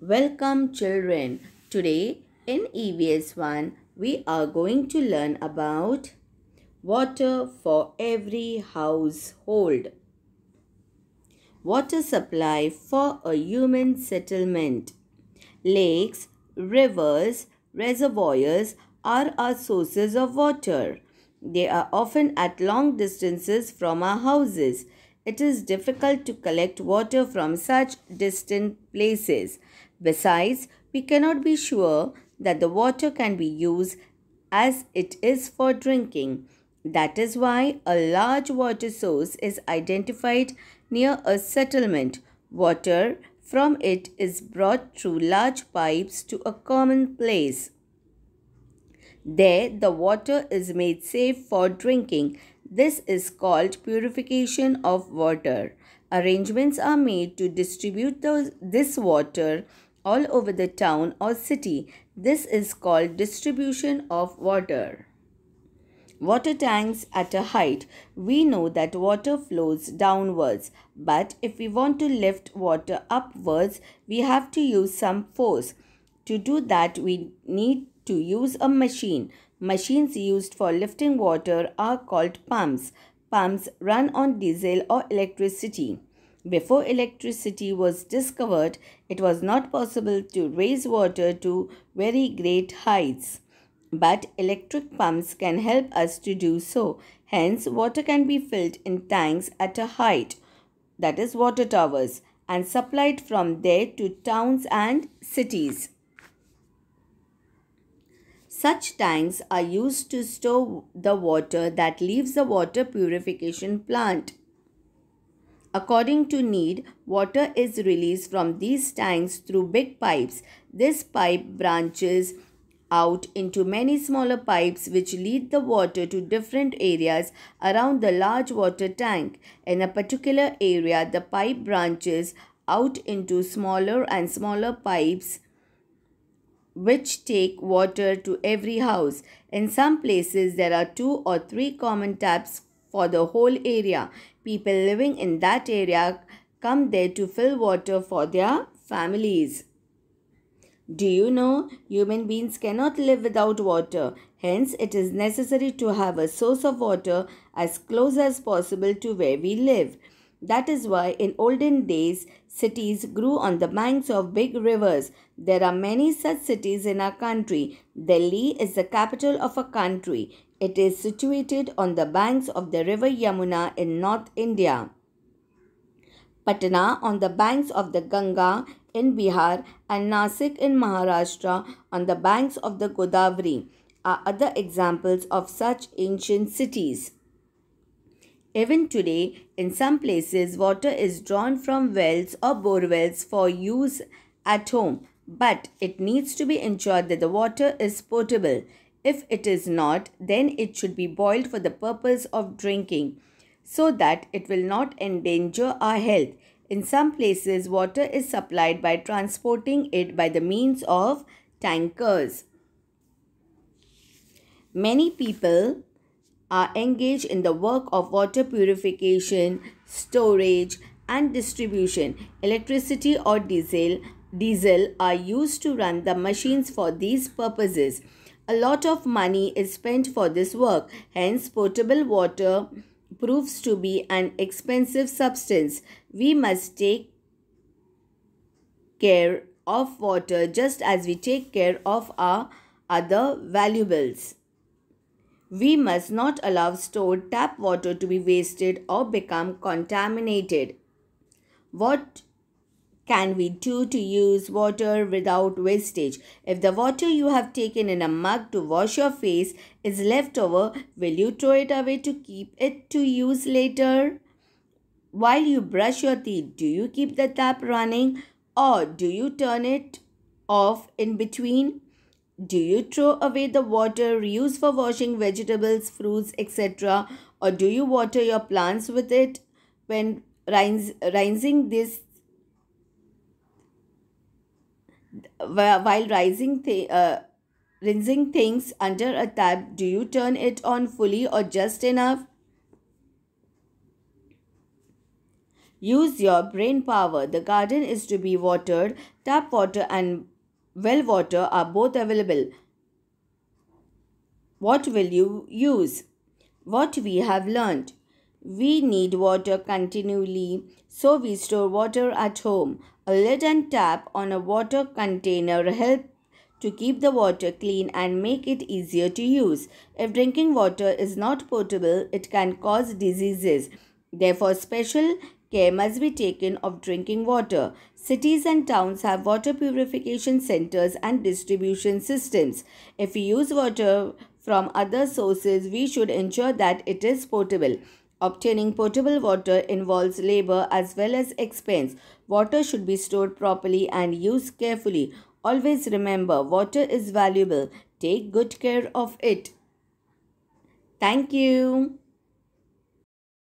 Welcome children. Today in EVS 1 we are going to learn about water for every household. Water supply for a human settlement. Lakes, rivers, reservoirs are our sources of water. They are often at long distances from our houses. It is difficult to collect water from such distant places. Besides, we cannot be sure that the water can be used as it is for drinking. That is why a large water source is identified near a settlement. Water from it is brought through large pipes to a common place. There, the water is made safe for drinking. This is called purification of water. Arrangements are made to distribute this water all over the town or city. This is called distribution of water. Water tanks at a height. We know that water flows downwards, but if we want to lift water upwards, we have to use some force. To do that, we need to use a machine. Machines used for lifting water are called pumps. Pumps run on diesel or electricity. Before electricity was discovered, it was not possible to raise water to very great heights. But electric pumps can help us to do so. Hence, water can be filled in tanks at a height, that is water towers, and supplied from there to towns and cities. Such tanks are used to store the water that leaves the water purification plant. According to need, water is released from these tanks through big pipes. This pipe branches out into many smaller pipes which lead the water to different areas around the large water tank. In a particular area, the pipe branches out into smaller and smaller pipes which take water to every house. In some places, there are two or three common taps for the whole area. People living in that area come there to fill water for their families. Do you know human beings cannot live without water? Hence, it is necessary to have a source of water as close as possible to where we live. That is why in olden days, cities grew on the banks of big rivers. There are many such cities in our country. Delhi is the capital of a country. It is situated on the banks of the river Yamuna in North India. Patna on the banks of the Ganga in Bihar and Nasik in Maharashtra on the banks of the Godavari are other examples of such ancient cities. Even today, in some places, water is drawn from wells or borewells for use at home, but it needs to be ensured that the water is potable. If it is not, then it should be boiled for the purpose of drinking so that it will not endanger our health. In some places, water is supplied by transporting it by the means of tankers. Many people are engaged in the work of water purification, storage, and distribution. Electricity or diesel, diesel are used to run the machines for these purposes. A lot of money is spent for this work, hence potable water proves to be an expensive substance. We must take care of water just as we take care of our other valuables. We must not allow stored tap water to be wasted or become contaminated. What can we do to use water without wastage? If the water you have taken in a mug to wash your face is left over, will you throw it away to keep it to use later? While you brush your teeth, do you keep the tap running or do you turn it off in between? Do you throw away the water used for washing vegetables, fruits, etc., or do you water your plants with it? When rinsing this while rising th- uh, rinsing things under a tap, do you turn it on fully or just enough? Use your brain power. The garden is to be watered. Tap water and well water are both available. What will you use? What we have learned. We need water continually, so we store water at home. A lid and tap on a water container help to keep the water clean and make it easier to use. If drinking water is not potable, it can cause diseases. Therefore, special care must be taken of drinking water. Cities and towns have water purification centers and distribution systems. If we use water from other sources, we should ensure that it is potable. Obtaining potable water involves labor as well as expense. Water should be stored properly and used carefully. Always remember, water is valuable. Take good care of it. Thank you.